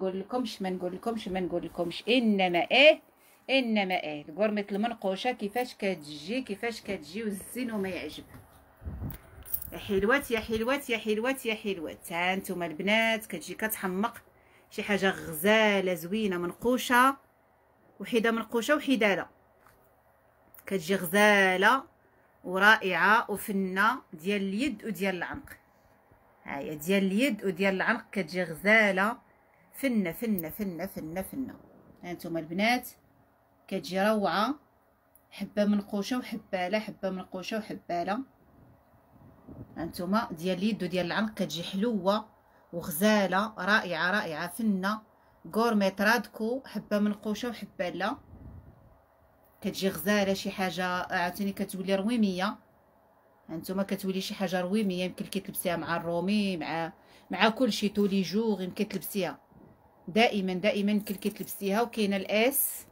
نقول لكمش ما نقول لكمش ما نقول لكمش انما ايه انما ايه القرمه المنقوشه كيفاش كتجي كيفاش كتجي والزين وما يعجبها حلوات يا حلوات يا حلوات يا حلوات ها انتم البنات كتجي كتحمق شي حاجه غزاله زوينه منقوشه وحيده منقوشه لا كتجي غزاله ورائعه وفنه ديال اليد وديال العنق هاهي ديال اليد وديال العنق كتجي غزاله فنة فنة فنة فنة فنة هانتوما يعني البنات كتجي روعة حبة منقوشة وحبالة حبة منقوشة وحبالة هانتوما يعني ديال اليد وديال العنق كتجي حلوة وغزالة رائعة رائعة فنة غورمي ترادكو حبة منقوشة وحبالة كتجي غزالة شي حاجة عاوتاني كتولي رويمية هانتوما يعني كتولي شي حاجه رويميه يمكن كتلبسيها مع الرومي مع مع كلشي تولي جوغ يمكن تلبسيها دائما دائما كل كتلبسيها وكاينه الاس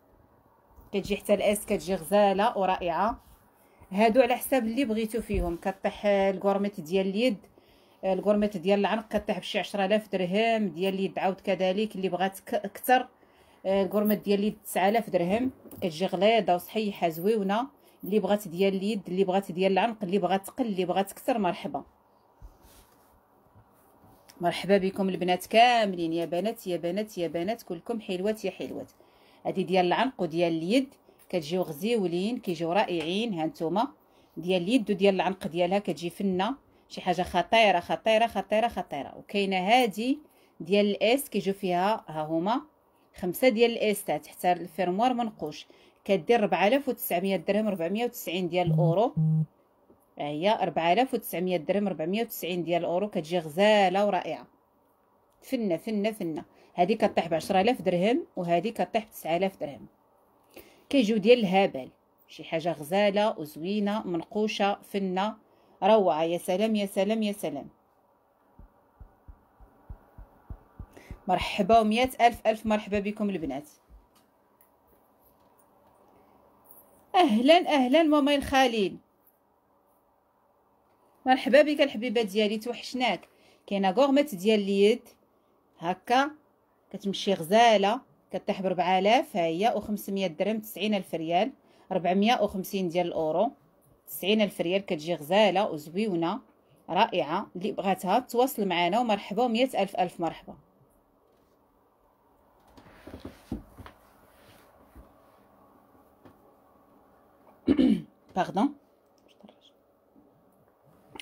كتجي حتى الاس كتجي غزاله ورائعه هادو على حساب اللي بغيتو فيهم كطيح الكورميت ديال اليد الكورميت ديال العنق كطيح بشي 10000 درهم ديال اليد عاود كذلك اللي بغات اكثر الكورميت ديال اليد 9000 درهم كتجي غليظه وصحيحه زويونه اللي بغات ديال اليد اللي بغات ديال العنق اللي بغات تقل اللي بغات كثر مرحبا مرحبا بكم البنات كاملين يا بنات يا بنات يا بنات كلكم حلوات يا حلوات هذه ديال العنق وديال اليد كتجيو غزيولين كيجيو رائعين هانتوما ديال اليد وديال العنق ديالها كتجي فنه شي حاجه خطيره خطيره خطيره خطيره وكاينه هادي ديال الاس كيجيو فيها ها هما خمسه ديال الاسات حتى الفيرموار منقوش كدير 4900 درهم 490 ديال الاورو هي 4900 درهم 490 ديال الاورو كتجي غزاله ورائعه فنه فنه فنه هذه كطيح ب 10000 درهم وهذه كطيح ب 9000 درهم كيجيو ديال الهبل شي حاجه غزاله وزوينه منقوشه فنه روعه يا سلام يا سلام يا سلام مرحبا ومية ألف ألف مرحبا بكم البنات أهلا أهلا ماما خليل مرحبا بك الحبيبه ديالي توحشناك كاينه غورميت ديال اليد هكا كتمشي غزاله كطيح ب 4000 ها هي و500 درهم 90000 ريال 450 ديال الاورو 90000 ريال كتجي غزاله وزويونه رائعه اللي بغاتها تواصل معنا ومرحبا و 100000 الف الف مرحبا باردون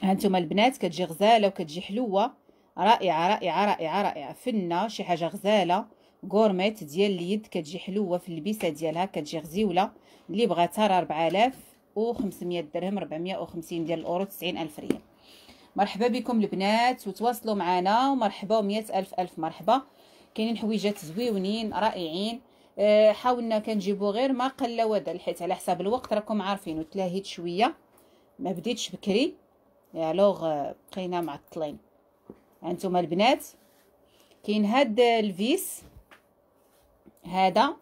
هانتوما البنات كتجي غزاله وكتجي حلوه رائعه رائعه رائعه رائعه فنه شي حاجه غزاله غورميت ديال اليد كتجي حلوه في اللبسه ديالها كتجي غزيوله اللي بغاتها راه 4500 درهم 450 ديال الاورو 90000 ريال مرحبا بكم البنات وتواصلوا معنا ومرحبا و100 الف الف مرحبا كاينين حويجات زويونين رائعين أه حاولنا كنجيبو غير ما قل ودل حيت على حساب الوقت راكم عارفين وتلاهيت شويه ما بديتش بكري الوغ بقينا معطلين هانتوما البنات كاين هاد الفيس هذا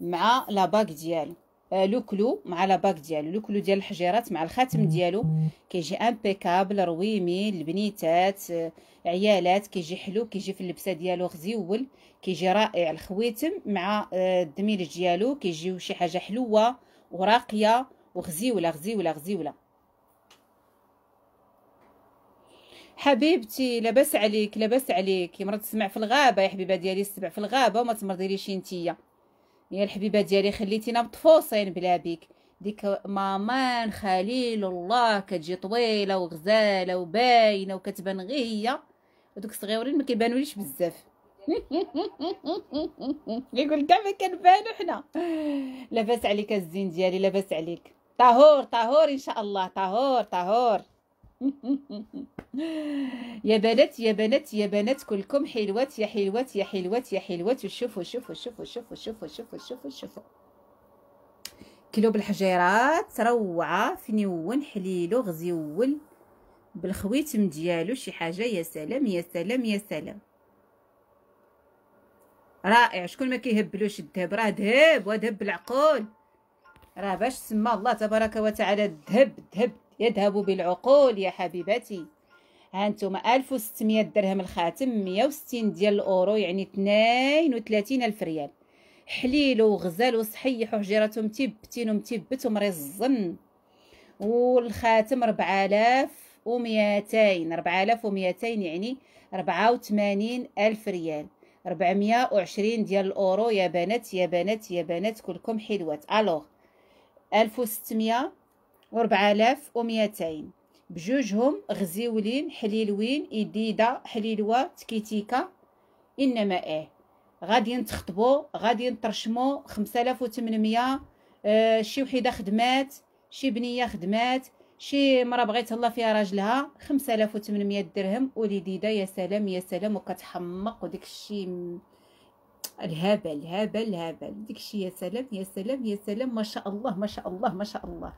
مع لاباك ديالو آه، لوكلو مع لاباك ديالو لوكلو ديال الحجيرات مع الخاتم ديالو كيجي امبيكابل رويمي البنيتات آه، عيالات كيجي حلو كيجي في اللبسه ديالو غزيول كيجي رائع الخويتم مع آه، الدميل ديالو كيجيو شي حاجه حلوه وراقيه وغزيوله غزيوله غزيوله حبيبتي لاباس عليك لاباس عليك مرات تسمع في الغابة يا حبيبة ديالي تسمع في الغابة وما تمرضيليش انتيا يا الحبيبة ديالي خليتينا مطفوسين بلا بيك ديك مامان خليل الله كتجي طويلة وغزالة وباينة وكتبان غي هي ودوك الصغيورين ما كيبانوليش بزاف يقول كاع كنبانو حنا لاباس عليك الزين ديالي لاباس عليك طهور طهور ان شاء الله طهور طهور يا بنات يا بنات يا بنات كلكم حلوات يا حلوات يا حلوات يا حلوات شوفوا شوفوا شوفوا شوفوا شوفوا شوفوا شوفوا شوفوا كيلو بالحجيرات روعه فنيون حليلو غزيول بالخويتم ديالو شي حاجه يا سلام يا سلام يا سلام رائع شكون ما كيهبلوش الذهب راه ذهب وذهب بالعقول راه باش تسمى الله تبارك وتعالى الذهب الذهب يذهب بالعقول يا حبيبتي هانتوما 1600 درهم الخاتم 160 ديال الاورو يعني 32 الف ريال حليل وغزال وصحيح وحجيرته متبتين ومتبت ومرزن والخاتم 4200 4200 يعني 84 الف ريال 420 ديال الاورو يا بنات يا بنات يا بنات كلكم حلوات الوغ 1600 4200 بجوجهم غزيولين حليلوين إديدة حليلوة تكيتيكا إنما إيه غادي نتخطبو غادي نترشمو 5800 آه شي وحده خدمات شي بنيه خدمات شي مرا بغيت الله فيها راجلها 5800 درهم وليديده يا سلام يا سلام وكتحمق وديك الشي الهبل هبل هبل ديك الشي يا سلام يا سلام يا سلام ما شاء الله ما شاء الله ما شاء الله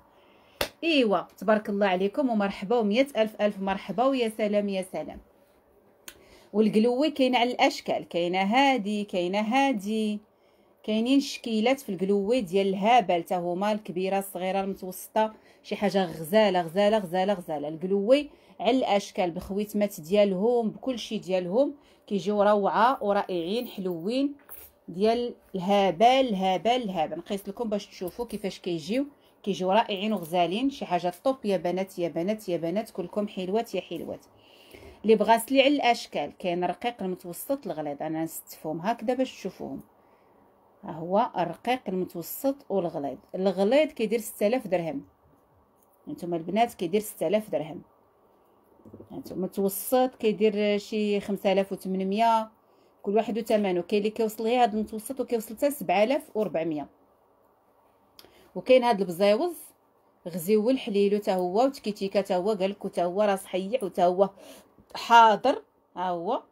ايوا تبارك الله عليكم ومرحبا ومية الف الف مرحبا ويا سلام يا سلام والقلوي كاينه على الاشكال كاينه هادي كاينه هادي كاينين شكيلات في القلوي ديال الهبل تا هما الكبيره الصغيره المتوسطه شي حاجه غزاله غزاله غزاله غزاله القلوي على الاشكال بخويتمات ديالهم بكل شيء ديالهم كيجيو روعه ورائعين حلوين ديال الهبل الهبل الهبل نقيس لكم باش تشوفوا كيفاش كيجيو كي كيجيو رائعين وغزالين شي حاجه طوب يا بنات يا بنات يا بنات كلكم حلوات يا حلوات اللي بغا على الاشكال كاين رقيق المتوسط الغليظ انا نستفهم هكذا باش تشوفوهم ها هو الرقيق المتوسط والغليظ الغليظ كيدير 6000 درهم انتم البنات كيدير 6000 درهم انتم المتوسط كيدير شي 5800 كل واحد وثمانه كاين اللي كيوصل غير هذا المتوسط وكيوصل حتى 7400 وكاين هاد البزاوز غزيو الحليلو حتى هو وتكيتيكا تا هو قالك حتى هو راه صحيح وتا هو حاضر ها هو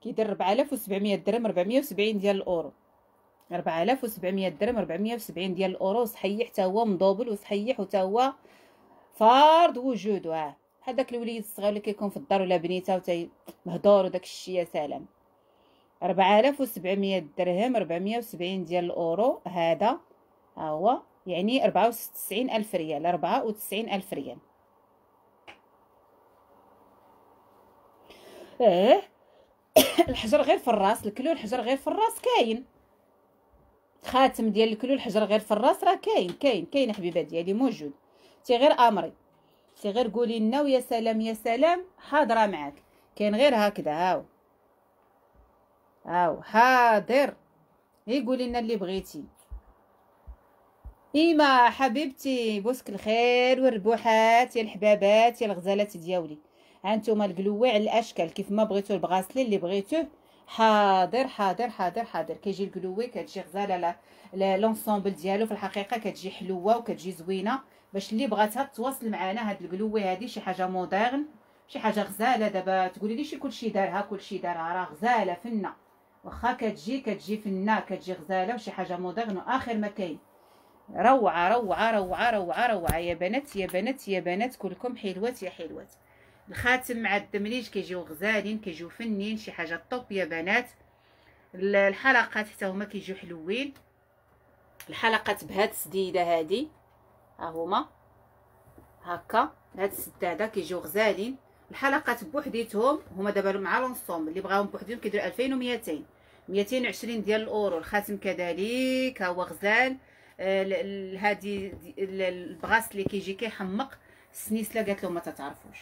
كيدير 4700 درهم 470 ديال الاورو 4700 درهم 470 ديال الاورو صحيح حتى هو مضوبل وصحيح وتا هو فارض وجوده ها هذاك الوليد الصغير اللي كيكون في الدار ولا بنيته وتا مهدور وداك الشيء يا سلام 4700 درهم 470 ديال الاورو هذا ها هو يعني أربعة وتسعين ألف ريال أربعة وتسعين ألف ريال إيه الحجر غير في الراس الكلو الحجر غير في الراس كاين خاتم ديال الكلو الحجر غير في الراس راه كاين كاين كاين حبيبات ديالي موجود تي غير امري تي غير قولي لنا ويا سلام يا سلام حاضره معاك كاين غير هكذا هاو هاو حاضر هي إيه، قولي لنا اللي بغيتي إيما حبيبتي بوسك الخير والربوحات يا الحبابات يا الغزالات دياولي هانتوما القلوع على الاشكال كيف ما بغيتو البغاسلي اللي بغيتوه حاضر حاضر حاضر حاضر كيجي القلوي كتجي غزاله لونسومبل ديالو في الحقيقه كتجي حلوه وكتجي زوينه باش اللي بغاتها تواصل معنا هاد القلوي هادي شي حاجه موديرن شي حاجه غزاله دابا تقولي لي شي كلشي دارها كلشي دارها راه غزاله فنه واخا كتجي كتجي فنه كتجي غزاله وشي حاجه موديرن واخر ما كاين روعة روعة روعة روعة روعة يا بنات يا بنات يا بنات كلكم حلوات يا حلوات الخاتم مع الدمليج كيجيو غزالين كيجيو فنين شي حاجة طوب يا بنات الحلقات حتى هما كيجيو حلوين الحلقات بهاد السديدة هادي ها هما هكا هاد السدادة كيجيو غزالين الحلقات بوحديتهم هما دابا مع لونصوم اللي بغاهم بوحديهم وميتين ميتين وعشرين ديال الاورو الخاتم كذلك ها هو غزال آه، هادي البغاس اللي كيجي كيحمق السنيسله قالت له ما تتعرفوش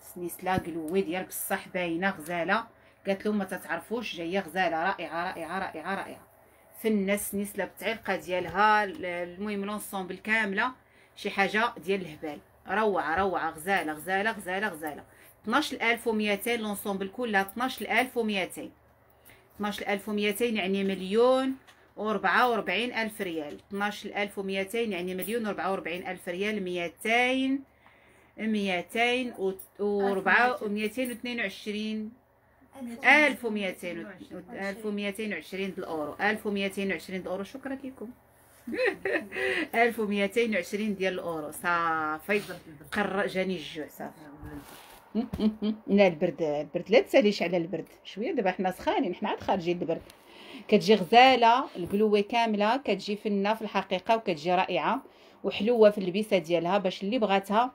السنيسله قلوي ديال بصح باينه غزاله قالت له ما تتعرفوش جايه غزاله رائعه رائعه رائعه رائعه فن السنيسله بالتعلقه ديالها المهم لونسومبل كامله شي حاجه ديال الهبال روعه روعه غزاله غزاله غزاله غزاله 12200 لونسومبل كلها 12200 12200 يعني مليون وربعة وربعين ألف ريال اتناش ألف وميتين يعني مليون وربعة وربعين ألف ريال ميتين ميتين وربعة وميتين واثنين وعشرين ألف وميتين ألف وميتين وعشرين الأورو ألف وميتين وعشرين الأورو شكرا لكم ألف وميتين وعشرين ديال الأورو صافي قر جاني الجوع صافي لا البرد البرد لا تساليش على البرد شويه دابا حنا سخانين حنا عاد خارجين البرد كتجي غزاله القلوه كامله كتجي فنه في الحقيقه وكتجي رائعه وحلوه في اللبسه ديالها باش اللي بغاتها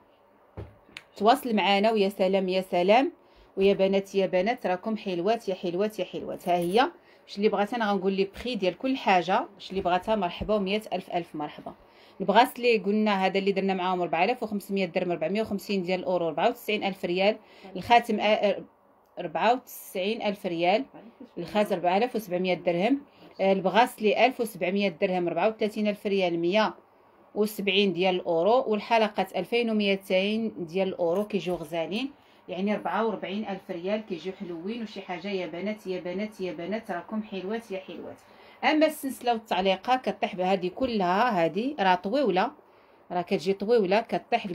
تواصل معنا ويا سلام يا سلام ويا بنات يا بنات راكم حلوات يا حلوات يا حلوات ها هي باش اللي بغاتها انا غنقول لي بخي ديال كل حاجه باش اللي بغاتها مرحبا و الف الف مرحبا البغاس اللي قلنا هذا اللي درنا معاهم 4500 درهم 450 ديال الاورو 94000 ريال الخاتم آه، 94 ألف ريال الخاز 4700 درهم آه، البغاسلي 1700 درهم 34 ألف ريال 170 ديال الأورو والحلقة 2200 ديال الأورو كيجيو غزالين يعني 44 ألف ريال كيجيو حلوين وشي حاجة يا بنات يا بنات يا بنات راكم حلوات يا حلوات أما السلسلة والتعليقة كطيح بهذه كلها هذه راه طويولة راه كتجي طويولة كطيح